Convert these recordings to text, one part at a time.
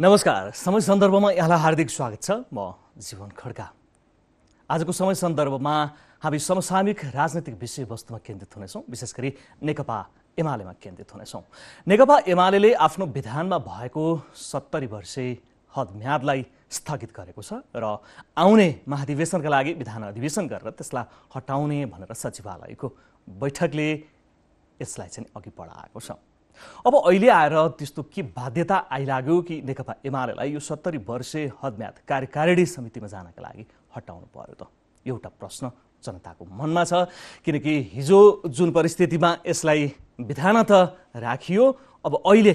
नमस्कार समय सन्दर्भमा यहाँलाई हार्दिक स्वागत छ म जीवन खड्का आजको समय सन्दर्भमा हामी समसामयिक राजनैतिक विषयवस्तुमा केन्द्रित हुनेछौँ विशेष गरी नेकपा एमालेमा केन्द्रित हुनेछौँ नेकपा एमाले आफ्नो विधानमा भएको सत्तरी वर्षे म्यादलाई स्थगित गरेको छ र आउने महाधिवेशनका लागि विधान अधिवेशन गरेर त्यसलाई हटाउने भनेर सचिवालयको बैठकले यसलाई चाहिँ अघि बढाएको छ अब अहिले आएर त्यस्तो के बाध्यता आइलाग्यो कि नेकपा एमालेलाई यो सत्तरी वर्षे हदम्याद कार्यकारिणी समितिमा जानका लागि हटाउनु पर्यो त एउटा प्रश्न जनताको मनमा छ किनकि हिजो जुन परिस्थितिमा यसलाई विधान त राखियो अब अहिले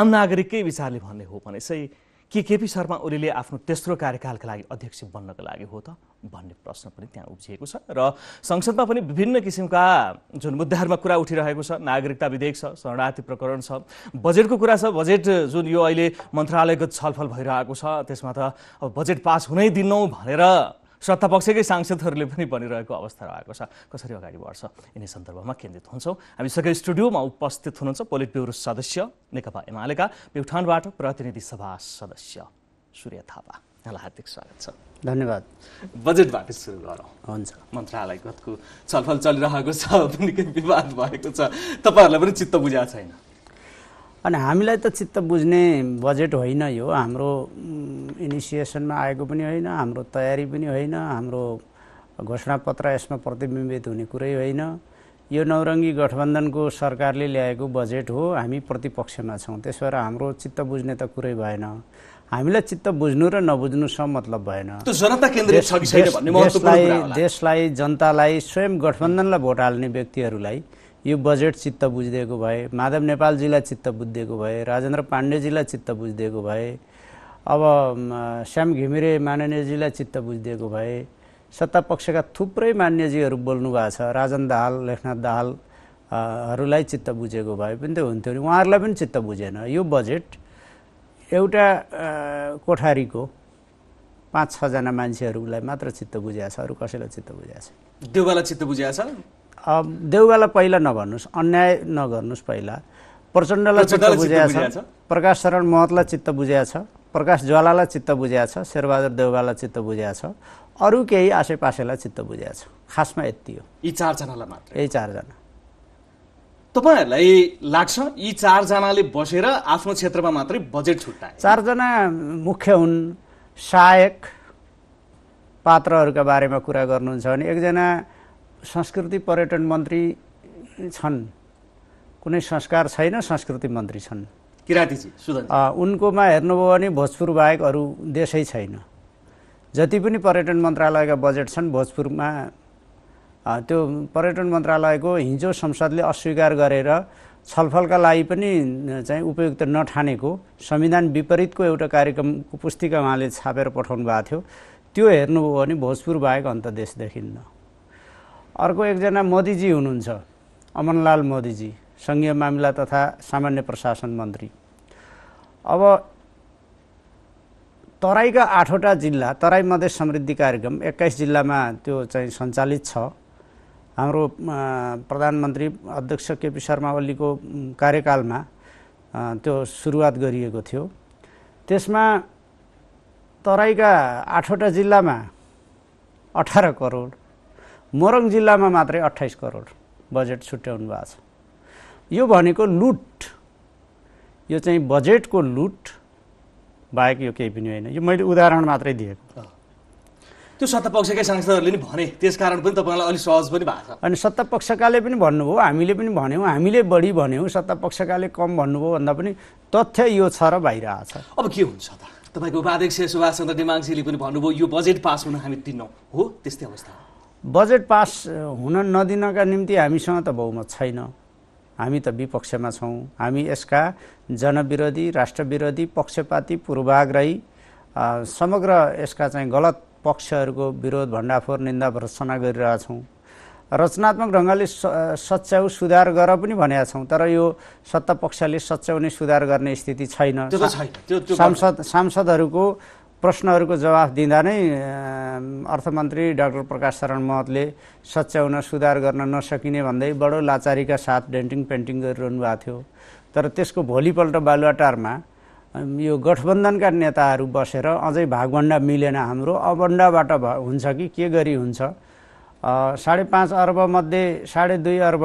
आम नागरिककै विचारले भन्ने हो भने चाहिँ के केपी शर्मा ओलीले आफ्नो तेस्रो कार्यकालका लागि अध्यक्ष बन्नको लागि हो त भन्ने प्रश्न पनि त्यहाँ उब्जिएको छ र संसदमा पनि विभिन्न किसिमका जुन मुद्दाहरूमा कुरा उठिरहेको छ नागरिकता विधेयक छ शरणार्थी प्रकरण छ बजेटको कुरा छ बजेट जुन यो अहिले मन्त्रालयगत छलफल भइरहेको छ त्यसमा त अब बजेट पास हुनै दिनौँ भनेर सत्तापक्षकै सांसदहरूले पनि बनिरहेको अवस्था रहेको छ कसरी अगाडि बढ्छ यिनै सन्दर्भमा केन्द्रित हुन्छौँ हामी हामीसँगै स्टुडियोमा उपस्थित हुनुहुन्छ पोलिट ब्युरो सदस्य नेकपा एमालेका प्युठानबाट प्रतिनिधि सभा सदस्य सूर्य थापा यहाँलाई हार्दिक स्वागत छ धन्यवाद बजेटबाट सुरु गरौँ हुन्छ मन्त्रालयगतको छलफल चलिरहेको छ निकै विवाद भएको छ तपाईँहरूलाई पनि चित्त बुझाएको छैन अनि हामीलाई त चित्त बुझ्ने बजेट होइन यो हाम्रो इनिसिएसनमा आएको पनि होइन हाम्रो तयारी पनि होइन हाम्रो घोषणापत्र यसमा प्रतिबिम्बित हुने कुरै होइन यो नौरङ्गी गठबन्धनको सरकारले ल्याएको बजेट हो हामी प्रतिपक्षमा छौँ त्यस भएर हाम्रो चित्त बुझ्ने त कुरै भएन हामीलाई चित्त बुझ्नु र नबुझ्नु स मतलब भएन देशलाई देशलाई जनतालाई स्वयं गठबन्धनलाई भोट हाल्ने व्यक्तिहरूलाई यो बजेट चित्त बुझिदिएको भए माधव नेपालजीलाई चित्त बुझिदिएको भए राजेन्द्र पाण्डेजीलाई चित्त बुझिदिएको भए अब श्याम घिमिरे माननीयजीलाई चित्त बुझिदिएको भए सत्ता पक्षका थुप्रै मान्यजीहरू बोल्नु भएको छ राजन दाहाल लेखनाथ दाहालहरूलाई चित्त बुझेको भए पनि त हुन्थ्यो नि उहाँहरूलाई पनि चित्त बुझेन यो बजेट एउटा कोठारीको पाँच छजना मान्छेहरूलाई मात्र चित्त बुझाएको छ अरू कसैलाई चित्त बुझाएको छ देउबालाई चित्त बुझाएको छ देउवालाई पहिला नभन्नुहोस् अन्याय नगर्नुहोस् पहिला प्रचण्डलाई चित्त बुझाएको छ प्रकाश शरण महतलाई चित्त बुझाएको छ प्रकाश ज्वालालाई चित्त बुझाएको छ शेरबहादुर देउवालाई चित्त बुझाएको छ अरू केही आसेपासेलाई चित्त बुझाएको छ खासमा यति हो यी चारजनालाई मात्र यही चारजना तपाईँहरूलाई लाग्छ यी चारजनाले बसेर आफ्नो क्षेत्रमा मात्रै बजेट छुट्टा चारजना मुख्य हुन् सहायक पात्रहरूका बारेमा कुरा गर्नुहुन्छ भने एकजना संस्कृति पर्यटन मन्त्री छन् कुनै संस्कार छैन संस्कृति मन्त्री छन् किराँतीजी उनकोमा हेर्नुभयो भने भोजपुर बाहेक अरू देशै छैन जति पनि पर्यटन मन्त्रालयका बजेट छन् भोजपुरमा त्यो पर्यटन मन्त्रालयको हिजो संसदले अस्वीकार गरेर छलफलका लागि पनि चाहिँ उपयुक्त नठानेको संविधान विपरीतको एउटा कार्यक्रमको पुस्तिका उहाँले छापेर पठाउनु भएको थियो त्यो हेर्नुभयो भने भोजपुर बाहेक अन्त देश देखिन्न अर्को एकजना मोदीजी हुनुहुन्छ अमनलाल मोदीजी सङ्घीय मामिला तथा सामान्य प्रशासन मन्त्री अब तराईका आठवटा जिल्ला तराई मधेस समृद्धि कार्यक्रम एक्काइस जिल्लामा त्यो चाहिँ सञ्चालित छ हाम्रो प्रधानमन्त्री अध्यक्ष केपी शर्मा ओलीको कार्यकालमा त्यो सुरुवात गरिएको थियो त्यसमा तराईका आठवटा जिल्लामा अठार करोड मोरङ जिल्लामा मात्रै अट्ठाइस करोड बजेट छुट्याउनु भएको छ यो भनेको लुट यो चाहिँ बजेटको लुट बाहेक यो केही पनि होइन यो मैले उदाहरण मात्रै दिएको त्यो सत्तापक्षकै सांसदहरूले पनि भने त्यस कारण पनि तपाईँलाई अलिक सहज पनि भएको छ अनि सत्तापक्षकाले पनि भन्नुभयो हामीले पनि भन्यौँ हामीले बढी भन्यौँ सत्तापक्षकाले कम भन्नुभयो भन्दा पनि तथ्य यो छ र बाहिर आएको छ अब के हुन्छ त तपाईँको उपाध्यक्ष सुभाष चन्द्र डिमाङसीले पनि भन्नुभयो यो बजेट पास हुन हामी दिनौँ हो त्यस्तै अवस्था बजेट पास हुन नदिनका निम्ति हामीसँग त बहुमत छैन हामी त विपक्षमा छौँ हामी यसका जनविरोधी राष्ट्रविरोधी पक्षपाती पूर्वाग्रही समग्र यसका चाहिँ गलत पक्षहरूको विरोध भण्डाफोर निन्दा भर्सना गरिरहेछौँ रचनात्मक ढङ्गले सच्याउ सुधार गर पनि भनेका छौँ तर यो सत्ता पक्षले सच्याउने सुधार गर्ने स्थिति छैन सांसद सांसदहरूको प्रश्नहरूको जवाफ दिँदा नै अर्थमन्त्री डाक्टर प्रकाश शरण महतले सच्याउन सुधार गर्न नसकिने भन्दै बडो लाचारीका साथ डेन्टिङ पेन्टिङ गरिरहनु भएको थियो तर त्यसको भोलिपल्ट बालुवाटारमा यो गठबन्धनका नेताहरू बसेर अझै भागभन्डा मिलेन हाम्रो अबन्डाबाट भ हुन्छ कि के गरी हुन्छ साढे पाँच अर्बमध्ये साढे दुई अर्ब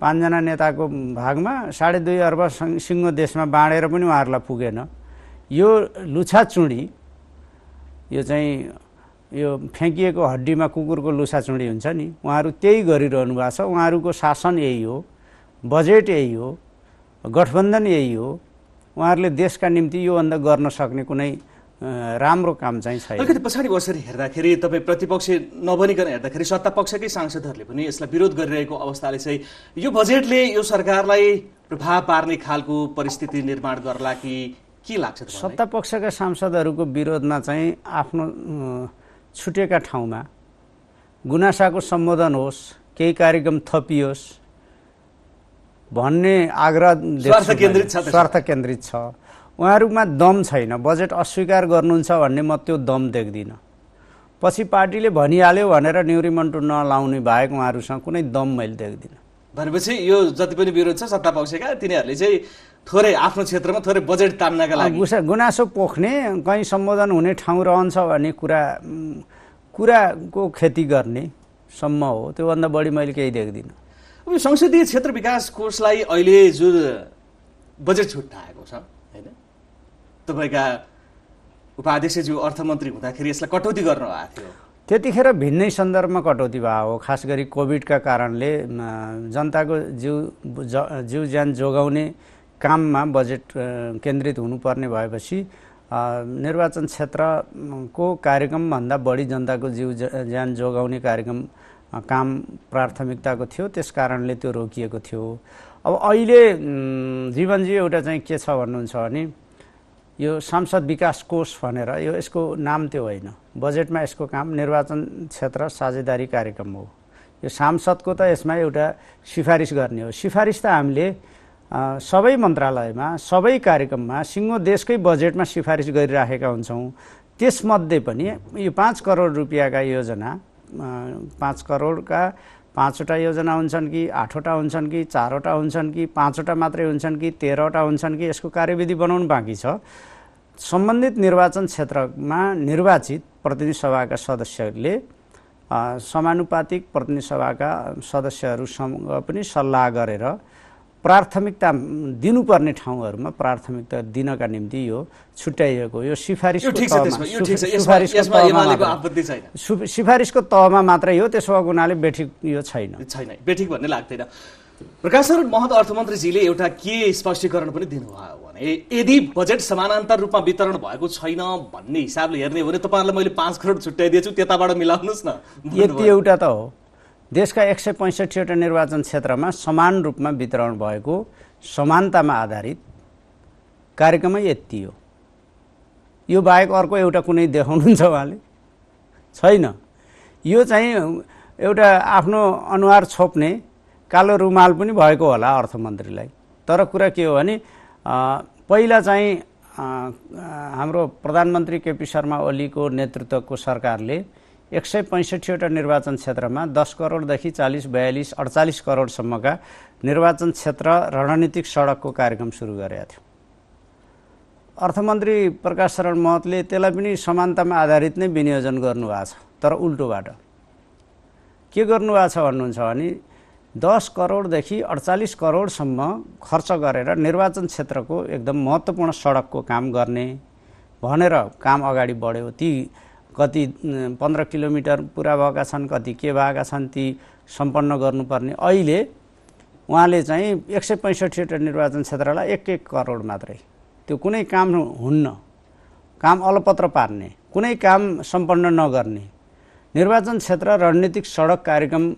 पाँचजना नेताको भागमा साढे दुई अर्ब सिङ्गो देशमा बाँडेर पनि उहाँहरूलाई पुगेन यो लुछाचुँडी यो चाहिँ यो फ्याँकिएको हड्डीमा कुकुरको लुछाचुँडी हुन्छ नि उहाँहरू त्यही गरिरहनु भएको छ उहाँहरूको शासन यही हो बजेट यही हो गठबन्धन यही हो उहाँहरूले देशका निम्ति योभन्दा गर्न सक्ने कुनै राम्रो काम चाहिँ छैन अलिकति पछाडि बसेर हेर्दाखेरि तपाईँ प्रतिपक्ष नबनिकन हेर्दाखेरि सत्ता पक्षकै सांसदहरूले पनि यसलाई विरोध गरिरहेको अवस्थाले चाहिँ यो बजेटले यो सरकारलाई प्रभाव पार्ने खालको परिस्थिति निर्माण गर्ला कि के लाग्छ सत्ता पक्षका सांसदहरूको विरोधमा चाहिँ आफ्नो छुटेका ठाउँमा गुनासाको सम्बोधन होस् केही कार्यक्रम थपियोस् भन्ने आग्रह स्वार्थ केन्द्रित छ उहाँहरूमा दम छैन बजेट अस्वीकार गर्नुहुन्छ भन्ने म त्यो दम देख्दिनँ पछि पार्टीले भनिहाल्यो भनेर मन्टु नलाउने बाहेक उहाँहरूसँग कुनै दम मैले देख्दिनँ भनेपछि यो जति पनि विरोध छ सत्ता पक्षका तिनीहरूले चाहिँ थोरै आफ्नो क्षेत्रमा थोरै बजेट तान्नका लागि गुनासो पोख्ने कहीँ सम्बोधन हुने ठाउँ रहन्छ भन्ने कुरा कुराको खेती गर्ने सम्म हो त्योभन्दा बढी मैले केही देख्दिनँ अब संसदीय क्षेत्र विकास कोषलाई अहिले जुन बजेट छुट्याएको छ होइन तपाईँका उपाध्यक्षज्यू अर्थमन्त्री हुँदाखेरि यसलाई कटौती गर्नु भएको थियो त्यतिखेर भिन्नै सन्दर्भमा कटौती भएको हो खास गरी कोभिडका कारणले जनताको जिउ जिउ ज्यान जोगाउने काममा बजेट केन्द्रित हुनुपर्ने भएपछि निर्वाचन क्षेत्रको कार्यक्रमभन्दा बढी जनताको जीव ज्यान जोगाउने कार्यक्रम काम प्राथमिकताको थियो त्यस कारणले त्यो रोकिएको थियो अब अहिले जीवनजी एउटा चाहिँ के छ भन्नुहुन्छ भने यो सांसद विकास कोष भनेर यो यसको नाम त्यो होइन बजेटमा यसको काम निर्वाचन क्षेत्र साझेदारी कार्यक्रम हो यो सांसदको त यसमा एउटा सिफारिस गर्ने हो सिफारिस त हामीले सबै मन्त्रालयमा सबै कार्यक्रममा सिङ्गो देशकै बजेटमा सिफारिस गरिराखेका हुन्छौँ त्यसमध्ये पनि यो पाँच करोड रुपियाँका योजना पाँच करोडका पाँचवटा योजना हुन्छन् कि आठवटा हुन्छन् कि चारवटा हुन्छन् कि पाँचवटा मात्रै हुन्छन् कि तेह्रवटा हुन्छन् कि यसको कार्यविधि बनाउनु बाँकी छ सम्बन्धित निर्वाचन क्षेत्रमा निर्वाचित प्रतिनिधि सभाका सदस्यहरूले समानुपातिक प्रतिनिधि सभाका सदस्यहरूसँग पनि सल्लाह गरेर प्राथमिकता दिनुपर्ने ठाउँहरूमा प्राथमिकता दिनका निम्ति यो छुट्याइएको यो सिफारिसको तहमा मात्रै हो त्यसो भएको हुनाले बेठिक यो छैन छैन बेठिक भन्ने लाग्दैन प्रकाश सर महत अर्थमन्त्रीजीले एउटा के स्पष्टीकरण पनि दिनुभयो भने यदि बजेट समानान्तर रूपमा वितरण भएको छैन भन्ने हिसाबले हेर्ने हो भने तपाईँहरूलाई मैले पाँच करोड छुट्याइदिएछु त्यताबाट मिलाउनुहोस् न यति एउटा त हो देशका एक सय पैँसठीवटा निर्वाचन क्षेत्रमा समान रूपमा वितरण भएको समानतामा आधारित कार्यक्रमै यति हो यो बाहेक अर्को एउटा कुनै देखाउनुहुन्छ उहाँले छैन यो चाहिँ एउटा आफ्नो अनुहार छोप्ने कालो रुमाल पनि भएको होला अर्थमन्त्रीलाई तर कुरा के हो भने पहिला चाहिँ हाम्रो प्रधानमन्त्री केपी शर्मा ओलीको नेतृत्वको सरकारले एक सय पैँसठीवटा निर्वाचन क्षेत्रमा दस करोडदेखि चालिस बयालिस अडचालिस करोडसम्मका निर्वाचन क्षेत्र रणनीतिक सडकको कार्यक्रम सुरु गरेका थियौँ अर्थमन्त्री प्रकाश शरण महतले त्यसलाई पनि समानतामा आधारित नै विनियोजन गर्नुभएको छ तर उल्टोबाट के गर्नुभएको छ भन्नुहुन्छ भने दस करोडदेखि अडचालिस करोडसम्म खर्च गरेर निर्वाचन क्षेत्रको एकदम महत्त्वपूर्ण सडकको काम गर्ने भनेर काम अगाडि बढ्यो ती कति पन्ध्र किलोमिटर पुरा भएका छन् कति के भएका छन् ती सम्पन्न गर्नुपर्ने अहिले उहाँले चाहिँ एक सय पैँसठीवटा निर्वाचन क्षेत्रलाई एक एक करोड मात्रै त्यो कुनै काम हुन्न काम अलपत्र पार्ने कुनै काम सम्पन्न नगर्ने निर्वाचन क्षेत्र रणनीतिक सडक कार्यक्रम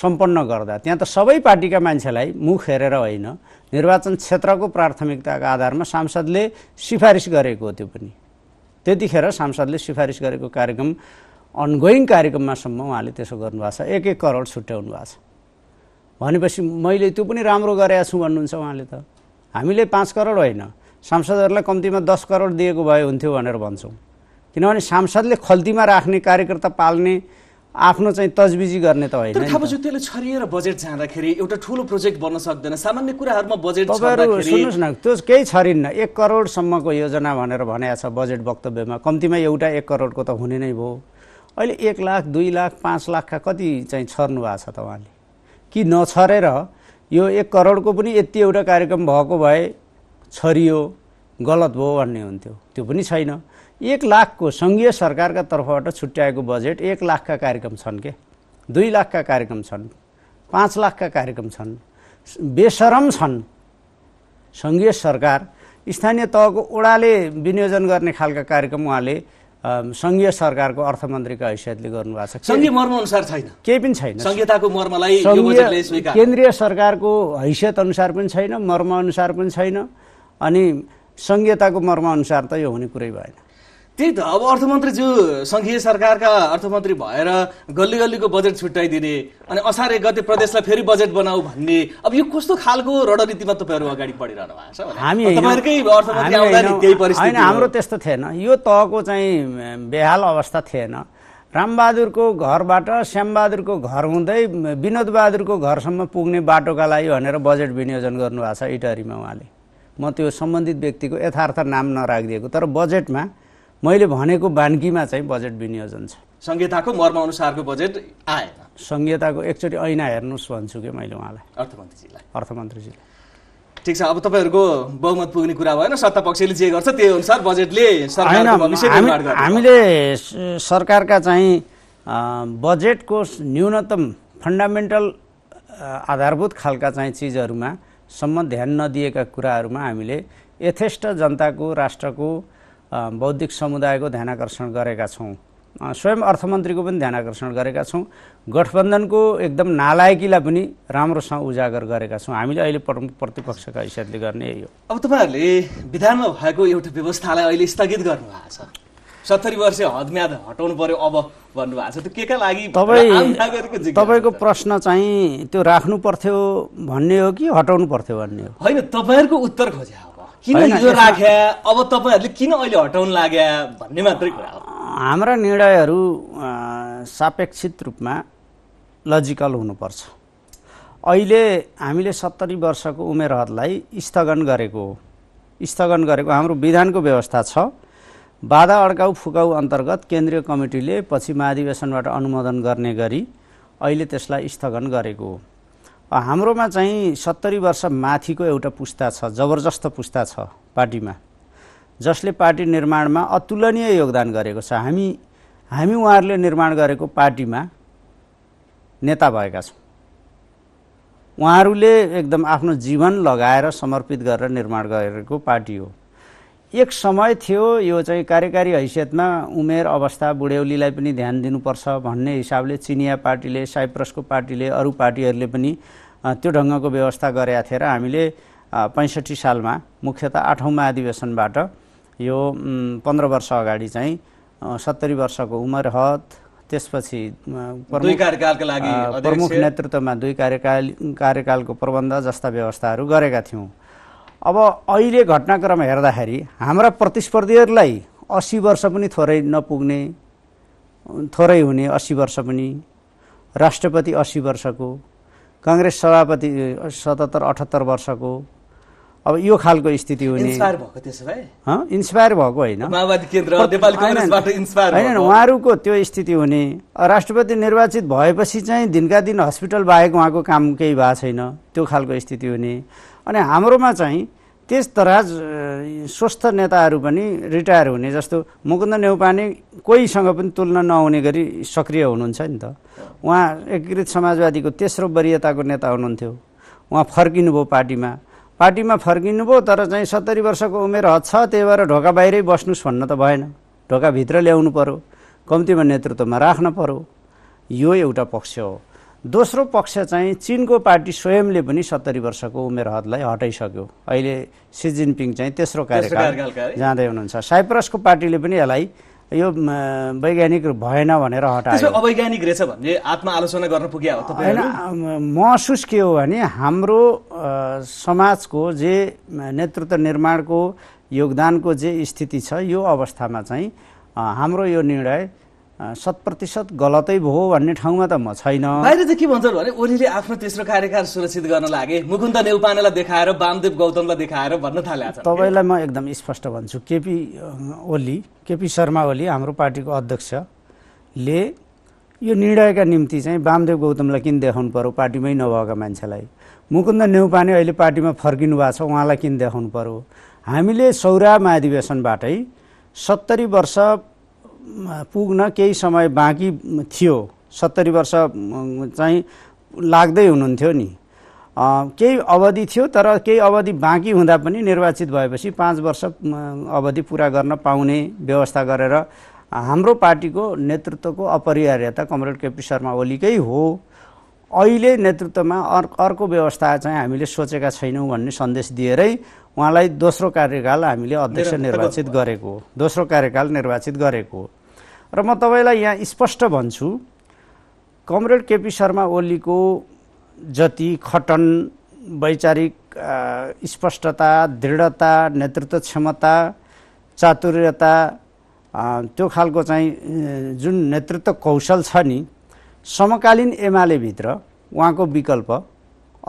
सम्पन्न गर्दा त्यहाँ त सबै पार्टीका मान्छेलाई मुख हेरेर होइन निर्वाचन क्षेत्रको प्राथमिकताको आधारमा सांसदले सिफारिस गरेको हो त्यो पनि त्यतिखेर सांसदले सिफारिस गरेको कार्यक्रम अनगोइङ कार्यक्रममासम्म उहाँले त्यसो गर्नुभएको छ एक एक करोड छुट्याउनु भएको छ भनेपछि मैले त्यो पनि राम्रो गरेका छु भन्नुहुन्छ उहाँले त हामीले पाँच करोड होइन सांसदहरूलाई कम्तीमा दस करोड दिएको भए हुन्थ्यो भनेर भन्छौँ किनभने सांसदले खल्तीमा राख्ने कार्यकर्ता पाल्ने आफ्नो चाहिँ तजबिजी गर्ने त होइन त्यसले छरिएर बजेट जाँदाखेरि एउटा ठुलो प्रोजेक्ट बन्न सक्दैन सामान्य कुराहरूमा बजेट सुन्नुहोस् न त्यो केही छरिन्न एक करोडसम्मको योजना भनेर भनेको छ बजेट वक्तव्यमा कम्तीमा एउटा एक करोडको त हुने नै भयो अहिले एक लाख दुई लाख पाँच लाखका कति चाहिँ छर्नु भएको छ त उहाँले कि नछरेर यो एक करोडको पनि यति एउटा कार्यक्रम भएको भए छरियो गलत भयो भन्ने हुन्थ्यो त्यो पनि छैन एक लाखको सङ्घीय सरकारका तर्फबाट छुट्याएको बजेट एक लाखका कार्यक्रम छन् के दुई लाखका कार्यक्रम छन् पाँच लाखका कार्यक्रम छन् बेसरम छन् सङ्घीय सरकार स्थानीय तहको ओडाले विनियोजन गर्ने खालका कार्यक्रम उहाँले सङ्घीय सरकारको अर्थमन्त्रीका हैसियतले गर्नुभएको छ सङ्घीय अनुसार छैन केही पनि छैन संहिताको मर्मलाई केन्द्रीय सरकारको हैसियत अनुसार पनि छैन मर्म अनुसार पनि छैन अनि संहिताको अनुसार त यो हुने कुरै भएन त्यही त अब अर्थमन्त्रीज्यू सङ्घीय सरकारका अर्थमन्त्री भएर गल्ली गल्लीको बजेट छुट्याइदिने अनि असारे गते प्रदेशलाई फेरि बजेट बनाऊ भन्ने अब यो कस्तो खालको रणनीतिमा तपाईँहरू अगाडि बढिरहनु भएको छ होइन हाम्रो त्यस्तो थिएन यो तहको चाहिँ बेहाल अवस्था थिएन रामबहादुरको घरबाट श्यामबहादुरको घर हुँदै विनोदबहादुरको घरसम्म पुग्ने बाटोका लागि भनेर बजेट विनियोजन गर्नुभएको छ इटहरीमा उहाँले म त्यो सम्बन्धित व्यक्तिको यथार्थ नाम नराखिदिएको तर बजेटमा मैले भनेको बानकीमा चाहिँ बजेट विनियोजन छ संहिताको अनुसारको बजेट आएन संहिताको एकचोटि ऐना हेर्नुहोस् भन्छु कि मैले उहाँलाई अर्थमन्त्रीजीलाई अर्थमन्त्रीजीलाई ठिक छ अब तपाईँहरूको बहुमत पुग्ने कुरा भएन सत्ता पक्षले जे गर्छ त्यही अनुसार बजेटले हामीले सरकारका चाहिँ बजेटको न्यूनतम फन्डामेन्टल आधारभूत खालका चाहिँ चिजहरूमा सम्म ध्यान नदिएका कुराहरूमा हामीले यथेष्ट जनताको राष्ट्रको बौद्धिक समुदायको ध्यान आकर्षण गरेका छौँ स्वयं अर्थमन्त्रीको पनि ध्यान आकर्षण गरेका छौँ गठबन्धनको एकदम नालायकीलाई पनि राम्रोसँग उजागर गरेका छौँ हामीले अहिले प्रतिपक्षका हिसाबले गर्ने यही हो अब तपाईँहरूले विधानमा भएको एउटा व्यवस्थालाई अहिले स्थगित गर्नुभएको छ सत्तरी वर्ष हदम्याद हटाउनु पर्यो अब भन्नुभएको छ त्यो के का लागि तपाईँ तपाईँको प्रश्न चाहिँ त्यो राख्नु पर्थ्यो भन्ने हो कि हटाउनु पर्थ्यो भन्ने हो होइन तपाईँहरूको उत्तर खोज्या किन हिजो राख्या अब तपाईँहरूले किन अहिले हटाउनु लाग्यो भन्ने मात्रै कुरा हो हाम्रा निर्णयहरू सापेक्षित रूपमा लजिकल हुनुपर्छ अहिले हामीले सत्तरी वर्षको उमेरहरूलाई स्थगन गरेको हो स्थगन गरेको हाम्रो विधानको व्यवस्था छ बाधा अड्काउ फुकाउ अन्तर्गत केन्द्रीय कमिटीले पछि महाधिवेशनबाट अनुमोदन गर्ने गरी अहिले त्यसलाई स्थगन गरेको हो हाम्रोमा चाहिँ सत्तरी वर्ष माथिको एउटा पुस्ता छ जबरजस्त पुस्ता छ पार्टीमा जसले पार्टी निर्माणमा अतुलनीय योगदान गरेको छ हामी हामी उहाँहरूले निर्माण गरेको पार्टीमा नेता भएका छौँ उहाँहरूले एकदम आफ्नो जीवन लगाएर समर्पित गरेर निर्माण गरेको पार्टी हो एक समय थियो यो चाहिँ कार्यकारी हैसियतमा उमेर अवस्था बुढेउलीलाई पनि ध्यान दिनुपर्छ भन्ने हिसाबले चिनिया पार्टीले साइप्रसको पार्टीले अरू पार्टीहरूले पनि त्यो ढङ्गको व्यवस्था गरेका थिए र हामीले पैँसठी सालमा मुख्यत आठौँ महाधिवेशनबाट यो पन्ध्र वर्ष अगाडि चाहिँ सत्तरी वर्षको उमेर हद त्यसपछि प्रमुख नेतृत्वमा दुई कार्यकाल कार्यकालको प्रबन्ध जस्ता व्यवस्थाहरू गरेका थियौँ अब अहिले घटनाक्रम हेर्दाखेरि हाम्रा प्रतिस्पर्धीहरूलाई असी वर्ष पनि थोरै नपुग्ने थोरै हुने असी वर्ष पनि राष्ट्रपति असी वर्षको कङ्ग्रेस सभापति सतहत्तर अठहत्तर वर्षको अब यो खालको स्थिति हुने इन्सपायर भएको होइन होइन उहाँहरूको त्यो स्थिति हुने राष्ट्रपति निर्वाचित भएपछि चाहिँ दिनका दिन हस्पिटल बाहेक उहाँको काम केही भएको छैन त्यो खालको स्थिति हुने अनि हाम्रोमा चाहिँ त्यस तराज स्वस्थ नेताहरू पनि रिटायर हुने जस्तो मुकुन्द नेउपाने कोहीसँग पनि तुलना नहुने गरी सक्रिय हुनुहुन्छ नि त उहाँ एकीकृत समाजवादीको तेस्रो वरियताको नेता हुनुहुन्थ्यो उहाँ फर्किनुभयो पार्टीमा पार्टीमा फर्किनुभयो तर चाहिँ सत्तरी वर्षको उमेर हद छ त्यही भएर ढोका बाहिरै बस्नुहोस् भन्न त भएन ढोकाभित्र ल्याउनु पऱ्यो कम्तीमा नेतृत्वमा राख्न पऱ्यो यो एउटा पक्ष हो दोस्रो पक्ष चाहिँ चिनको पार्टी स्वयंले पनि सत्तरी वर्षको उमेर हदलाई हटाइसक्यो अहिले सी जिनपिङ चाहिँ तेस्रो कार्यकाल जाँदै हुनुहुन्छ साइप्रसको पार्टीले पनि यसलाई यो वैज्ञानिक भएन भनेर हटायो अवैज्ञानिक रहेछ भन्ने आत्मआलोचना गर्न पुग्यो होइन महसुस के हो भने हाम्रो समाजको जे नेतृत्व निर्माणको योगदानको जे स्थिति छ यो अवस्थामा चाहिँ हाम्रो यो निर्णय शत प्रतिशत गलतै भयो भन्ने ठाउँमा त म छैन बाहिर चाहिँ के भन्छन् भने ओलीले आफ्नो तेस्रो कार्यकाल सुरक्षित गर्न लागे मुकुन्द नेउपानेलाई देखाएर वामदेव गौतमलाई देखाएर भन्न थाले तपाईँलाई म एकदम स्पष्ट भन्छु केपी ओली केपी शर्मा ओली हाम्रो पार्टीको अध्यक्षले यो निर्णयका निम्ति चाहिँ वामदेव गौतमलाई किन देखाउनु पर्यो पार्टीमै नभएका मान्छेलाई मुकुन्द नेउपाने अहिले पार्टीमा फर्किनु भएको छ उहाँलाई किन देखाउनु पर्यो हामीले सौरा महाधिवेशनबाटै सत्तरी वर्ष पुग्न केही समय बाँकी थियो सत्तरी वर्ष चाहिँ लाग्दै हुनुहुन्थ्यो नि केही अवधि थियो तर केही अवधि बाँकी हुँदा पनि निर्वाचित भएपछि पाँच वर्ष अवधि पुरा गर्न पाउने व्यवस्था गरेर हाम्रो पार्टीको नेतृत्वको अपरिहार्यता कमरेड केपी शर्मा ओलीकै हो अहिले नेतृत्वमा अर्को व्यवस्था चाहिँ हामीले सोचेका छैनौँ भन्ने सन्देश दिएरै उहाँलाई दोस्रो कार्यकाल हामीले अध्यक्ष निर्वाचित गरेको हो दोस्रो कार्यकाल निर्वाचित गरेको र म तपाईँलाई यहाँ स्पष्ट भन्छु कमरेड केपी शर्मा ओलीको जति खटन वैचारिक स्पष्टता दृढता नेतृत्व क्षमता चातुर्यता त्यो खालको चाहिँ जुन नेतृत्व कौशल छ नि समकालीन एमालेभित्र उहाँको विकल्प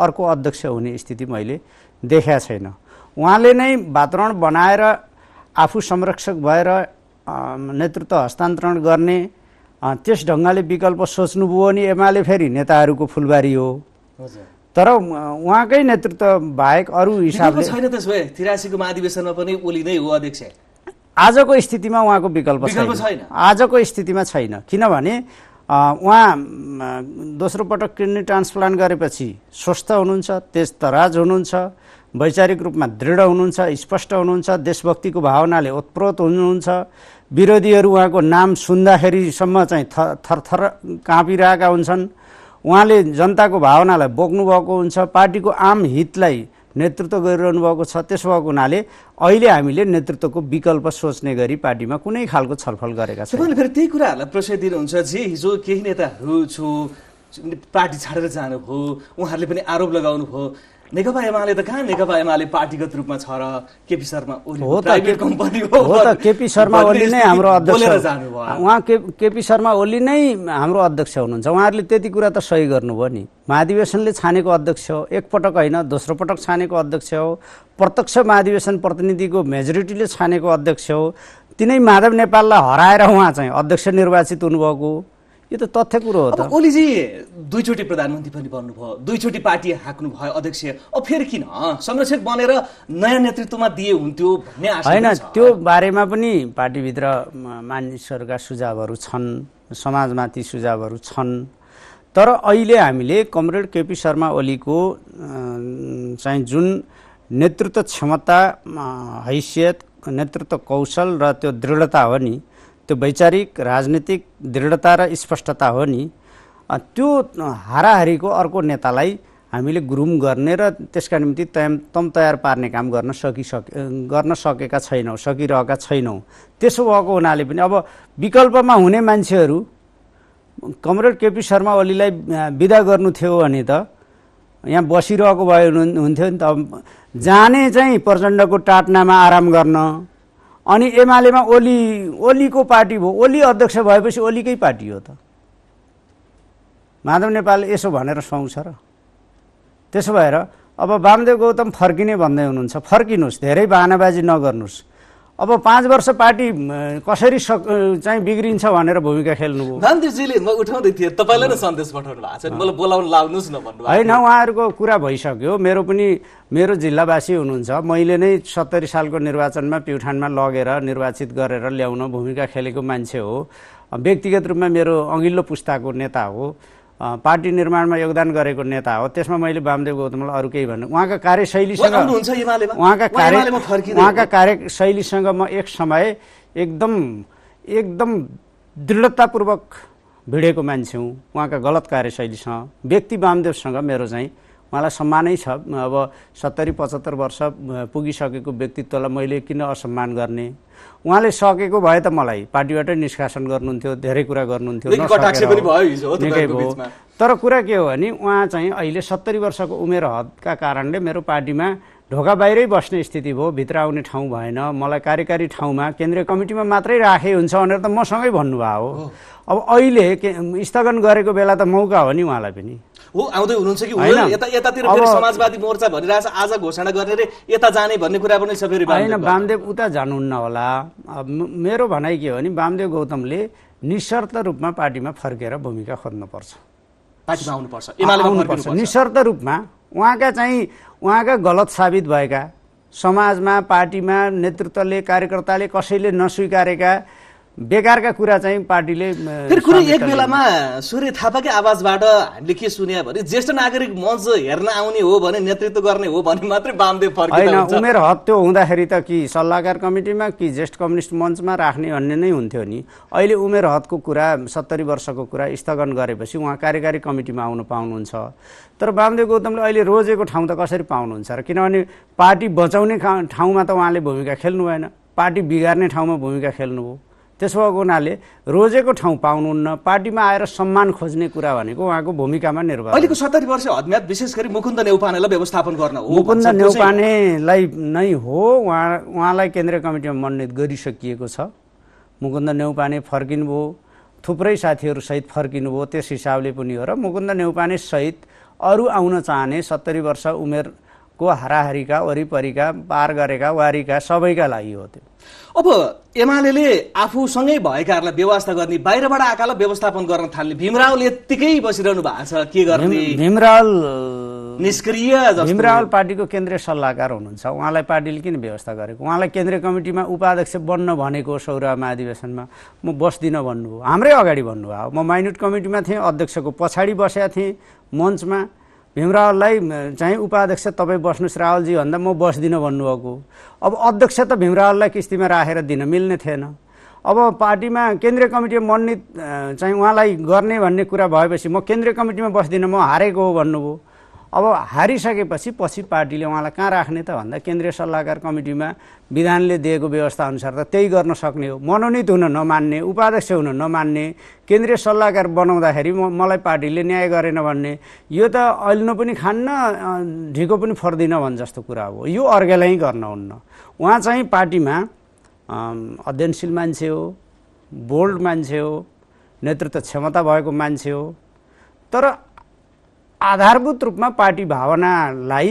अर्को अध्यक्ष हुने स्थिति मैले देखाएको छैन उहाँले नै वातावरण बनाएर आफू संरक्षक भएर नेतृत्व हस्तान्तरण गर्ने त्यस ढङ्गले विकल्प सोच्नुभयो नि एमाले फेरि नेताहरूको फुलबारी हो तर उहाँकै नेतृत्व बाहेक अरू हिसाबले छैन त्यसो तिरासीको महाधिवेशनमा पनि ओली नै हो अध्यक्ष आजको स्थितिमा उहाँको विकल्प छैन आजको स्थितिमा छैन किनभने उहाँ दोस्रो पटक किडनी ट्रान्सप्लान्ट गरेपछि स्वस्थ हुनुहुन्छ तेज तराज हुनुहुन्छ वैचारिक रूपमा दृढ हुनुहुन्छ स्पष्ट हुनुहुन्छ देशभक्तिको भावनाले ओतप्रोत हुनुहुन्छ विरोधीहरू उहाँको नाम सुन्दाखेरिसम्म चाहिँ थ थरथर काँपिरहेका हुन्छन् उहाँले जनताको भावनालाई बोक्नुभएको हुन्छ पार्टीको आम हितलाई नेतृत्व गरिरहनु भएको छ त्यसो भएको हुनाले अहिले हामीले नेतृत्वको विकल्प सोच्ने गरी पार्टीमा कुनै खालको छलफल गरेका छौँ तपाईँले फेरि त्यही कुराहरूलाई प्रशय दिनुहुन्छ जे हिजो केही नेताहरू छु पार्टी छाडेर जानुभयो उहाँहरूले पनि आरोप लगाउनु लगाउनुभयो नेकपा एमाले त कहाँ नेकपा एमाले पार्टीगत रूपमा छ र KP Sharma Oli private company हो त केपी शर्मा ओली नै हाम्रो अध्यक्ष उहाँ केपी शर्मा ओली नै हाम्रो अध्यक्ष हुनुहुन्छ उहाँहरूले त्यति कुरा त सही गर्नुभयो नि महाधिवेशनले छानेको अध्यक्ष हो एकपटक होइन दोस्रो पटक छानेको अध्यक्ष हो प्रत्यक्ष महाधिवेशन प्रतिनिधिको मेजोरिटीले छानेको अध्यक्ष हो तिनै माधव नेपाललाई हराएर उहाँ चाहिँ अध्यक्ष निर्वाचित हुनुभएको यो त तथ्य कुरो हो त ओलीजी दुईचोटि प्रधानमन्त्री पनि बन्नुभयो दुईचोटि पार्टी हाँक्नु भयो अध्यक्ष अब फेरि किन संरक्षक बनेर नयाँ नेतृत्वमा दिए हुन्थ्यो भन्ने होइन त्यो बारेमा पनि पार्टीभित्र मानिसहरूका सुझावहरू छन् समाजमा ती सुझावहरू छन् तर अहिले हामीले कमरेड केपी शर्मा ओलीको चाहिँ जुन नेतृत्व क्षमता हैसियत नेतृत्व कौशल र त्यो दृढता हो नि त्यो वैचारिक राजनीतिक दृढता र स्पष्टता हो नि त्यो हाराहारीको अर्को नेतालाई हामीले ग्रुम गर्ने र त्यसका निम्ति तयाम तम तयार पार्ने काम गर्न सकिसके गर्न सकेका छैनौँ सकिरहेका छैनौँ त्यसो भएको हुनाले पनि अब विकल्पमा हुने मान्छेहरू कमरेड केपी शर्मा ओलीलाई विदा गर्नु थियो भने त यहाँ बसिरहेको भए हुन्थ्यो नि त जाने चाहिँ प्रचण्डको टाटनामा आराम गर्न अनि एमालेमा ओली ओलीको पार्टी भयो ओली अध्यक्ष भएपछि ओलीकै पार्टी हो त माधव नेपाल यसो भनेर सुहाउँछ र त्यसो भएर अब वामदेव गौतम फर्किने भन्दै हुनुहुन्छ फर्किनुहोस् धेरै बाहनाबाजी नगर्नुहोस् अब पाँच वर्ष पार्टी कसरी सक चाहिँ बिग्रिन्छ भनेर भूमिका खेल्नुभयो गान्धीजीले म उठाउँदै थिएँ तपाईँलाई नै सन्देश पठाउनु भएको छ मलाई बोलाउनु लाउनुहोस् न भन्नु होइन उहाँहरूको कुरा भइसक्यो मेरो पनि मेरो जिल्लावासी हुनुहुन्छ मैले नै सत्तरी सालको निर्वाचनमा प्युठानमा लगेर निर्वाचित गरेर ल्याउन भूमिका खेलेको मान्छे हो व्यक्तिगत रूपमा मेरो अघिल्लो पुस्ताको नेता हो पार्टी निर्माणमा योगदान गरेको नेता हो त्यसमा मैले वामदेव गौतमलाई अरू केही भन्नु उहाँका कार्यशैलीसँग उहाँका कार्य उहाँका कार्यशैलीसँग म एक समय एकदम एकदम दृढतापूर्वक भिडेको मान्छे हुँ उहाँका गलत कार्यशैलीसँग व्यक्ति वामदेवसँग मेरो चाहिँ उहाँलाई सम्मानै छ अब सत्तरी पचहत्तर वर्ष पुगिसकेको व्यक्तित्वलाई मैले किन असम्मान गर्ने उहाँले सकेको भए त मलाई पार्टीबाटै निष्कासन गर्नुहुन्थ्यो धेरै कुरा गर्नुहुन्थ्यो निकै भयो तर कुरा के हो भने उहाँ चाहिँ अहिले सत्तरी वर्षको उमेर हदका कारणले मेरो पार्टीमा ढोका बाहिरै बस्ने स्थिति भयो भित्र आउने ठाउँ भएन मलाई कार्यकारी ठाउँमा केन्द्रीय कमिटीमा मात्रै राखे हुन्छ भनेर त मसँगै भन्नुभएको हो अब अहिले के स्थगन गरेको बेला त मौका हो नि उहाँलाई पनि हो आउँदै हुनुहुन्छ कि होइन यता यतातिर फेरि समाजवादी मोर्चा भनिरहेछ आज घोषणा गरेर रे यता जाने भन्ने कुरा पनि छ फेरि होइन वामदेव उता जानुहुन्न होला मेरो भनाइ के हो भने वामदेव गौतमले निशर्त रूपमा पार्टीमा फर्केर भूमिका खोज्नुपर्छ आउनुपर्छ निशर्त रूपमा उहाँका चाहिँ उहाँका गलत साबित भएका समाजमा पार्टीमा नेतृत्वले कार्यकर्ताले कसैले नस्वीकारेका बेकारका कुरा चाहिँ पार्टीले फेरि कुनै एक बेलामा सूर्य थापाकै आवाजबाट हामीले के सुन्यो भने ज्येष्ठ नागरिक मञ्च हेर्न आउने हो भने नेतृत्व गर्ने हो भने मात्रै बामदेव फर्क होइन उमेर त्यो हुँदाखेरि त कि सल्लाहकार कमिटीमा कि ज्येष्ठ कम्युनिस्ट मञ्चमा राख्ने अन्य नै हुन्थ्यो नि अहिले उमेर हदको कुरा सत्तरी वर्षको कुरा स्थगन गरेपछि उहाँ कार्यकारी कमिटीमा आउनु पाउनुहुन्छ तर बामदेव गौतमले अहिले रोजेको ठाउँ त कसरी पाउनुहुन्छ र किनभने पार्टी बचाउने ठाउँमा त उहाँले भूमिका खेल्नु भएन पार्टी बिगार्ने ठाउँमा भूमिका खेल्नुभयो त्यसो भएको हुनाले रोजेको ठाउँ पाउनुहुन्न पार्टीमा आएर सम्मान खोज्ने कुरा भनेको उहाँको भूमिकामा निर्भर अहिलेको सत्तरी वर्ष हदम्याद विशेष गरी मुकुन्द नेउपानेलाई व्यवस्थापन गर्न हो मुकुन्द नेउपानेलाई नै हो उहाँ उहाँलाई केन्द्रीय कमिटीमा मनोनित गरिसकिएको छ मुकुन्द नेउपाने फर्किनुभयो थुप्रै साथीहरूसहित फर्किनुभयो त्यस हिसाबले पनि हो र मुकुन्द नेउपाने सहित अरू आउन चाहने सत्तरी वर्ष उमेर को हाराहारीका वरिपरिका पार गरेका वारीका सबैका लागि हो त्यो अब एमाले आफूसँगै भएकाहरूलाई व्यवस्था गर्ने बाहिरबाट आएकालाई व्यवस्थापन गर्न थाल्ने भीमरावल यत्तिकै बसिरहनु भएको छ के गर्ने भीमरावल निष्क्रिय भीमरावल पार्टीको केन्द्रीय सल्लाहकार हुनुहुन्छ उहाँलाई पार्टीले किन व्यवस्था गरेको उहाँलाई केन्द्रीय कमिटीमा उपाध्यक्ष बन्न भनेको सौरामा महाधिवेशनमा म बस्दिनँ भन्नुभयो हाम्रै अगाडि भन्नुभयो म माइनुट कमिटीमा थिएँ अध्यक्षको पछाडि बसेका थिएँ मञ्चमा भीमरावललाई चाहिँ उपाध्यक्ष तपाईँ बस्नुहोस् रावलजी भन्दा म बस्दिनँ भन्नुभएको अब अध्यक्ष त भीमरावललाई किस्तीमा राखेर दिन मिल्ने थिएन अब पार्टीमा केन्द्रीय कमिटी मनोनित चाहिँ उहाँलाई गर्ने भन्ने कुरा भएपछि म केन्द्रीय कमिटीमा बस्दिनँ म हारेको हो भन्नुभयो अब हारिसकेपछि पछि पार्टीले उहाँलाई कहाँ राख्ने त भन्दा केन्द्रीय सल्लाहकार कमिटीमा विधानले दिएको व्यवस्था अनुसार त त्यही गर्न सक्ने हो मनोनित हुन नमान्ने उपाध्यक्ष हुन नमान्ने केन्द्रीय सल्लाहकार बनाउँदाखेरि म मलाई पार्टीले न्याय गरेन भन्ने यो त अहिले पनि खान्न ढिको पनि फर्दिनँ भन् जस्तो कुरा हो यो अर्घ्यलाई गर्न हुन्न उहाँ चाहिँ पार्टीमा अध्ययनशील मान्छे हो बोल्ड मान्छे हो नेतृत्व क्षमता भएको मान्छे हो तर आधारभूत रूपमा पार्टी भावनालाई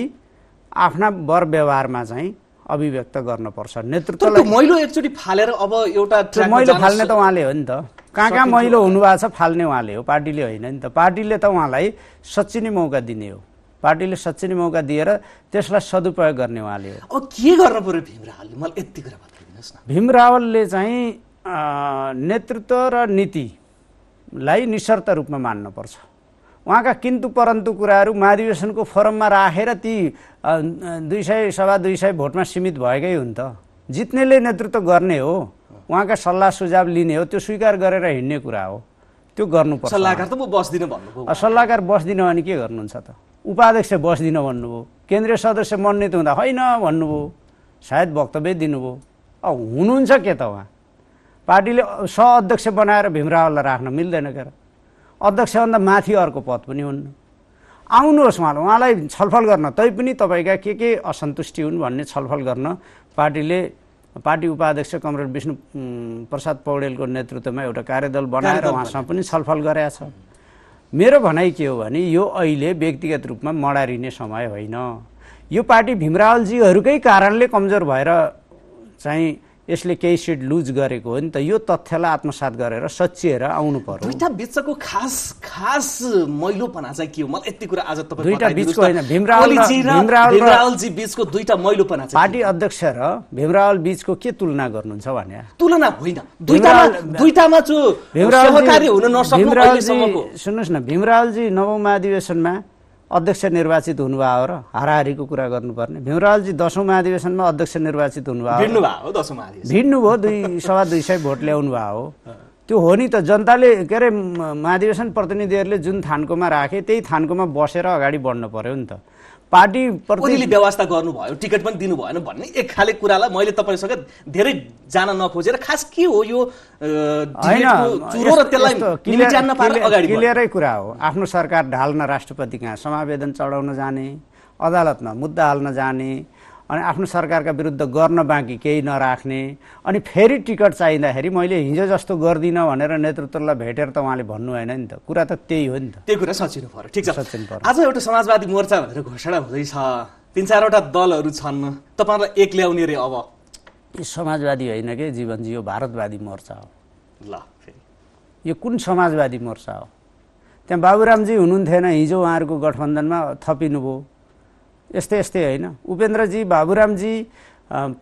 आफ्ना वर व्यवहारमा चाहिँ अभिव्यक्त गर्नुपर्छ नेतृत्व मैलो एकचोटि फालेर अब एउटा मैलो फाल्ने त उहाँले हो नि त कहाँ कहाँ मैलो हुनुभएको छ फाल्ने उहाँले हो पार्टीले होइन नि त पार्टीले त उहाँलाई सच्चिने मौका दिने हो पार्टीले सच्ची नै मौका दिएर त्यसलाई सदुपयोग गर्ने उहाँले हो अब के गर्नु पर्यो भीम रावलले मलाई यति कुरा बताइदिनुहोस् न भीम रावलले चाहिँ नेतृत्व र नीतिलाई निशर्त रूपमा मान्नुपर्छ उहाँका किन्तु परन्तु कुराहरू महाधिवेशनको फोरममा राखेर ती दुई सय सभा दुई सय भोटमा सीमित भएकै हुन् त जित्नेले नेतृत्व गर्ने हो उहाँका सल्लाह सुझाव लिने हो त्यो स्वीकार गरेर हिँड्ने कुरा हो त्यो गर्नुपर्छ सल्लाहकार त म बस्दिनँ भन्नुभयो सल्लाहकार बस्दिनँ भने के गर्नुहुन्छ त उपाध्यक्ष बस्दिनँ भन्नुभयो केन्द्रीय सदस्य मनोनित हुँदा होइन भन्नुभयो सायद वक्तव्य दिनुभयो अब हुनुहुन्छ के त उहाँ पार्टीले सह अध्यक्ष बनाएर भीमरावललाई राख्न मिल्दैन के अध्यक्षभन्दा माथि अर्को पद पनि हुन् आउनुहोस् उहाँलाई उहाँलाई छलफल गर्न तैपनि तपाईँका के के असन्तुष्टि हुन् भन्ने छलफल गर्न पार्टीले पार्टी उपाध्यक्ष कमरेड विष्णु प्रसाद पौडेलको नेतृत्वमा एउटा कार्यदल बनाएर उहाँसँग पनि छलफल गराएको छ मेरो भनाइ के हो भने यो अहिले व्यक्तिगत रूपमा मडारिने समय होइन यो पार्टी भीमरावलजीहरूकै कारणले कमजोर भएर चाहिँ यसले केही सिट लुज गरेको हो नि त यो तथ्यलाई आत्मसात गरेर सचिएर आउनु पर्यो दुईटा बिचको खास खास मैलोपना चाहिँ के हो मलाई यति कुरा आज तपाईँ दुईटा बिचको होइन भीमरावल भीमरावलजी बिचको दुईटा मैलोपना चाहिँ पार्टी अध्यक्ष र भीमरावल बिचको के तुलना गर्नुहुन्छ भने तुलना होइन दुईटामा दुईटामा हुन नसक्नु सुन्नुहोस् न भीमरावलजी नवौँ महाधिवेशनमा अध्यक्ष निर्वाचित हुनुभयो र हाराहारीको कुरा गर्नुपर्ने भीमरावलजी दसौँ महाधिवेशनमा अध्यक्ष निर्वाचित हुनुभयो भिड्नुभयो दुई सवा दुई सय भोट ल्याउनु भयो त्यो हो नि त जनताले के अरे महाधिवेशन प्रतिनिधिहरूले जुन थानकोमा राखे त्यही थानकोमा बसेर अगाडि बढ्नु पर्यो नि त पार्टी ओलीले व्यवस्था गर्नुभयो टिकट पनि दिनु भएन भन्ने एक खाले कुरालाई मैले तपाईँसँग धेरै जान नखोजेर खास के हो यो चुरो क्लियरै कुरा हो आफ्नो सरकार ढाल्न राष्ट्रपति कहाँ समावेदन चढाउन जाने अदालतमा मुद्दा हाल्न जाने अनि आफ्नो सरकारका विरुद्ध गर्न बाँकी केही नराख्ने अनि फेरि टिकट चाहिँदाखेरि मैले हिजो जस्तो गर्दिनँ भनेर नेतृत्वलाई भेटेर त उहाँले भन्नु होइन नि त कुरा त त्यही हो नि त त्यही कुरा सचिनु पऱ्यो ठिक छ सचिनु पऱ्यो आज एउटा समाजवादी मोर्चा भनेर घोषणा हुँदैछ तिन चारवटा दलहरू छन् तपाईँलाई एक ल्याउने रे अब यो समाजवादी होइन कि जीवनजी यो भारतवादी मोर्चा हो ल फेरि यो कुन समाजवादी मोर्चा हो त्यहाँ बाबुरामजी हुनुहुन्थेन हिजो उहाँहरूको गठबन्धनमा थपिनुभयो यस्तै यस्तै होइन उपेन्द्रजी बाबुरामजी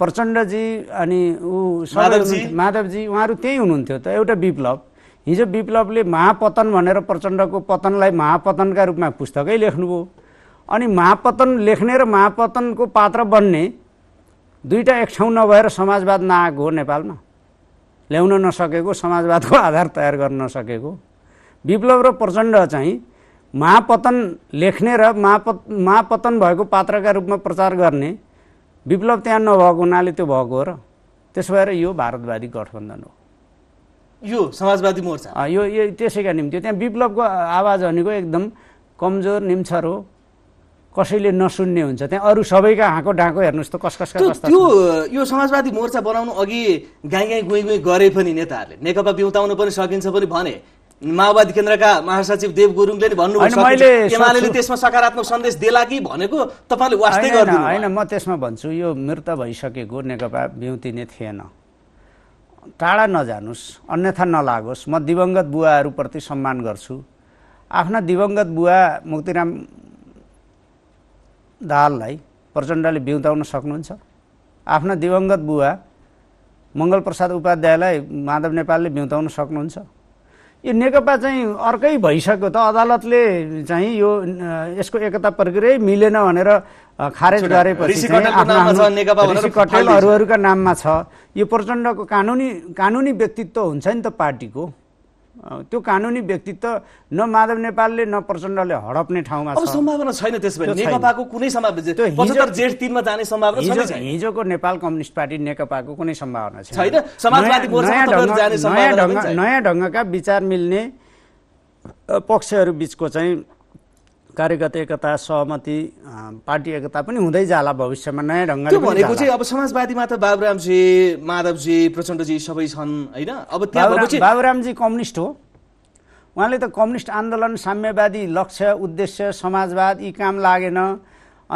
प्रचण्डजी अनि ऊ माधवजी उहाँहरू त्यही हुनुहुन्थ्यो त एउटा विप्लव हिजो विप्लवले महापतन भनेर प्रचण्डको पतनलाई महापतनका रूपमा पुस्तकै लेख्नुभयो अनि महापतन लेख्ने र महापतनको पात्र बन्ने दुईवटा एक ठाउँ नभएर समाजवाद नआएको हो नेपालमा ल्याउन नसकेको समाजवादको आधार तयार गर्न नसकेको विप्लव र प्रचण्ड चाहिँ महापतन लेख्ने र महापत महापतन भएको पात्रका रूपमा प्रचार गर्ने विप्लव त्यहाँ नभएको हुनाले त्यो भएको हो र त्यसो भएर यो भारतवादी गठबन्धन हो यो समाजवादी मोर्चा यो यो त्यसैका निम्ति त्यहाँ विप्लवको आवाज भनेको एकदम कमजोर निम्छर हो कसैले नसुन्ने हुन्छ त्यहाँ अरू सबैका हाँको डाँको हेर्नुहोस् त कस कसका कस्ता त्यो यो समाजवादी मोर्चा बनाउनु अघि गाई गाई गुई गुई गरे पनि नेताहरूले नेकपा बिउताउनु पनि सकिन्छ पनि भने माओवादी केन्द्रका महासचिव देव गुरुङले भन्नुभयो त्यसमा सकारात्मक सन्देश दिएला कि भनेको तपाईँले वास्तै गर्नु होइन म त्यसमा भन्छु यो मृत भइसकेको नेकपा बिउतिने थिएन टाढा नजानुस् अन्यथा नलागोस् म दिवङ्गत बुवाहरूप्रति सम्मान गर्छु आफ्ना दिवंगत बुवा मुक्तिराम दाहाललाई प्रचण्डले बिउताउन सक्नुहुन्छ आफ्ना दिवंगत बुवा मङ्गलप्रसाद उपाध्यायलाई माधव नेपालले बिउताउन सक्नुहुन्छ यो नेकपा चाहिँ अर्कै भइसक्यो त अदालतले चाहिँ यो यसको एकता प्रक्रिया मिलेन भनेर खारेज गरेपछि कटेल अरूहरूका नाममा छ यो प्रचण्डको कानुनी कानुनी व्यक्तित्व हुन्छ नि त पार्टीको त्यो कानुनी व्यक्तित्व न माधव नेपालले न प्रचण्डले हडप्ने ठाउँमा छ सम्भावना छैन नेकपाको कुनै सम्भावना जाने सम्भावना छैन हिजोको नेपाल कम्युनिस्ट पार्टी नेकपाको कुनै सम्भावना छैन नयाँ ढङ्गका विचार मिल्ने पक्षहरू बिचको चाहिँ कार्यगत एकता सहमति पार्टी एकता पनि हुँदै जाला भविष्यमा नयाँ ढङ्गले भनेको चाहिँ अब समाजवादीमा त बाबुरामजी माधवजी प्रचण्डजी सबै छन् होइन अब बाबुरामजी कम्युनिस्ट हो उहाँले त कम्युनिस्ट आन्दोलन साम्यवादी लक्ष्य उद्देश्य समाजवाद यी काम लागेन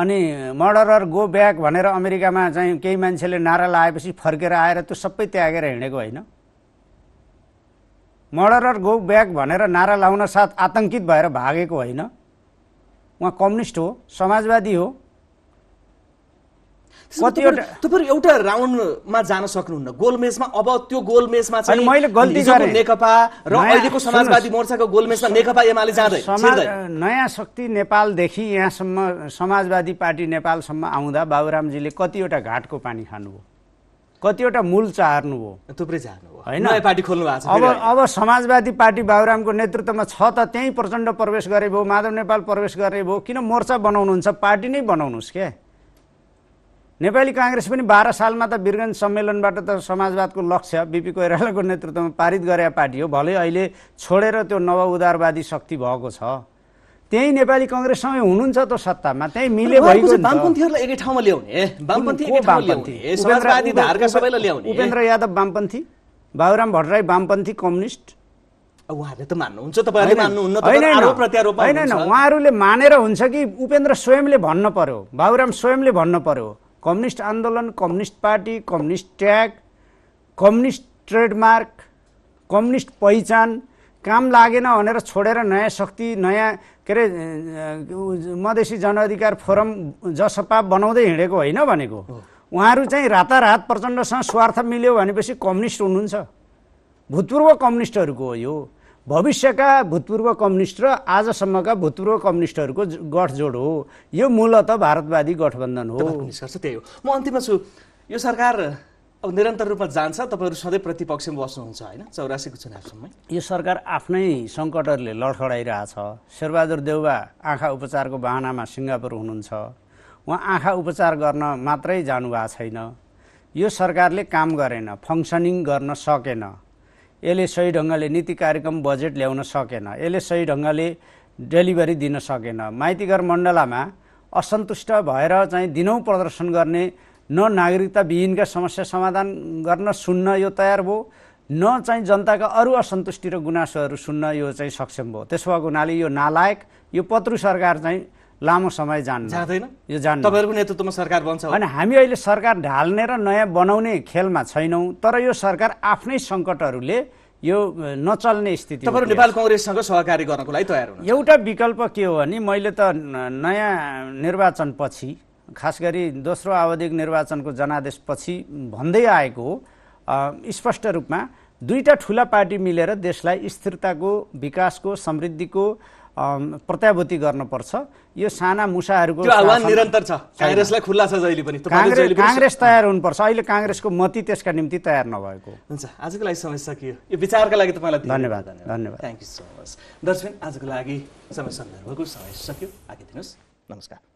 अनि मर्डरर गो ब्याक भनेर अमेरिकामा चाहिँ केही मान्छेले नारा लगाएपछि फर्केर आएर त्यो सबै त्यागेर हिँडेको होइन मर्डरर गो ब्याक भनेर नारा लाउन साथ आतङ्कित भएर भागेको होइन उहाँ कम्युनिस्ट हो समाजवादी हो तपाईँ एउटा राउन्डमा जान सक्नुहुन्न गोलमेजमा अब त्यो गोलमेजमा चाहिँ मैले गल्ती गरेँ नेकपा र अहिलेको समाजवादी मोर्चाको गोलमेजमा नेकपा एमाले जाँदै नयाँ शक्ति नेपालदेखि यहाँसम्म समाजवादी पार्टी नेपालसम्म आउँदा बाबुरामजीले कतिवटा घाटको पानी खानुभयो कतिवटा मूल हो थुप्रै चाहनु होइन पार्टी खोल्नु भएको छ अब अब समाजवादी पार्टी बाबुरामको नेतृत्वमा छ त त्यहीँ प्रचण्ड प्रवेश गरे भयो माधव नेपाल प्रवेश गरे भयो किन मोर्चा बनाउनुहुन्छ पार्टी नै बनाउनुहोस् क्या नेपाली काङ्ग्रेस पनि बाह्र सालमा त बिरगन्ज सम्मेलनबाट त समाजवादको लक्ष्य बिपी कोइरालाको नेतृत्वमा पारित गरेका पार्टी हो भलै अहिले छोडेर त्यो नव उदारवादी शक्ति भएको छ त्यही नेपाली कङ्ग्रेससँगै हुनुहुन्छ त सत्तामा त्यहीँ मिले वामपन्थीहरूलाई एकै ठाउँमा ल्याउने उपेन्द्र यादव वामपन्थी बाबुराम भट्टराई वामपन्थी कम्युनिस्ट होइन होइन उहाँहरूले मानेर हुन्छ कि उपेन्द्र स्वयंले भन्न पर्यो बाबुराम स्वयंले भन्न पर्यो कम्युनिस्ट आन्दोलन communist party communist tag communist trademark communist पहिचान काम लागेन भनेर छोडेर नयाँ शक्ति नयाँ के अरे मधेसी जनअधिकार फोरम जसपा बनाउँदै हिँडेको होइन भनेको उहाँहरू चाहिँ रातारात प्रचण्डसँग स्वार्थ मिल्यो भनेपछि कम्युनिस्ट हुनुहुन्छ भूतपूर्व कम्युनिस्टहरूको हो यो भविष्यका भूतपूर्व कम्युनिस्ट र आजसम्मका भूतपूर्व कम्युनिस्टहरूको गठजोड हो यो मूलत भारतवादी गठबन्धन हो त्यही हो म अन्तिममा छु यो सरकार अब निरन्तर रूपमा जान्छ तपाईँहरू सधैँ प्रतिपक्षमा बस्नुहुन्छ होइन चौरासीको चुनावसम्म यो सरकार आफ्नै सङ्कटहरूले लडखडाइरहेछ शेरबहादुर देउवा आँखा उपचारको बाहनामा सिङ्गापुर हुनुहुन्छ उहाँ आँखा उपचार गर्न मात्रै जानुभएको छैन यो सरकारले काम गरेन फङ्सनिङ गर्न सकेन यसले सही ढङ्गले नीति कार्यक्रम बजेट ल्याउन सकेन यसले सही ढङ्गले डेलिभरी दिन सकेन माइतीघर मण्डलामा असन्तुष्ट भएर चाहिँ दिनौँ प्रदर्शन गर्ने न नागरिकता विहीनका समस्या समाधान गर्न सुन्न यो तयार भयो न चाहिँ जनताका अरू असन्तुष्टि र गुनासोहरू सुन्न यो चाहिँ सक्षम भयो त्यसो भएको हुनाले यो नालायक यो पत्रु सरकार चाहिँ लामो समय जान्न जाँदैन यो जान तपाईँहरूको नेतृत्वमा सरकार बन्छ होइन हामी अहिले सरकार ढाल्ने र नयाँ बनाउने खेलमा छैनौँ तर यो सरकार आफ्नै सङ्कटहरूले यो नचल्ने स्थिति तपाईँहरू नेपाल कङ्ग्रेससँग सहकारी गर्नको लागि तयार एउटा विकल्प के हो भने मैले त नयाँ निर्वाचनपछि खास गरी दोस्रो आवधिक निर्वाचनको जनादेशपछि भन्दै आएको हो स्पष्ट रूपमा दुईवटा ठुला पार्टी मिलेर देशलाई स्थिरताको विकासको समृद्धिको प्रत्याभूति गर्नुपर्छ यो साना मुसाहरूको निरन्तर छ काङ्ग्रेसलाई खुल्ला छ जहिले पनि काङ्ग्रेस तयार हुनुपर्छ अहिले काङ्ग्रेसको मति त्यसका निम्ति तयार नभएको हुन्छ आजको लागि समय सकियो यो विचारका लागि तपाईँलाई धन्यवाद धन्यवाद थ्याङ्क यू सो मच दर्शन आजको लागि समय सन्दर्भको समय सकियो आइदिनुहोस् नमस्कार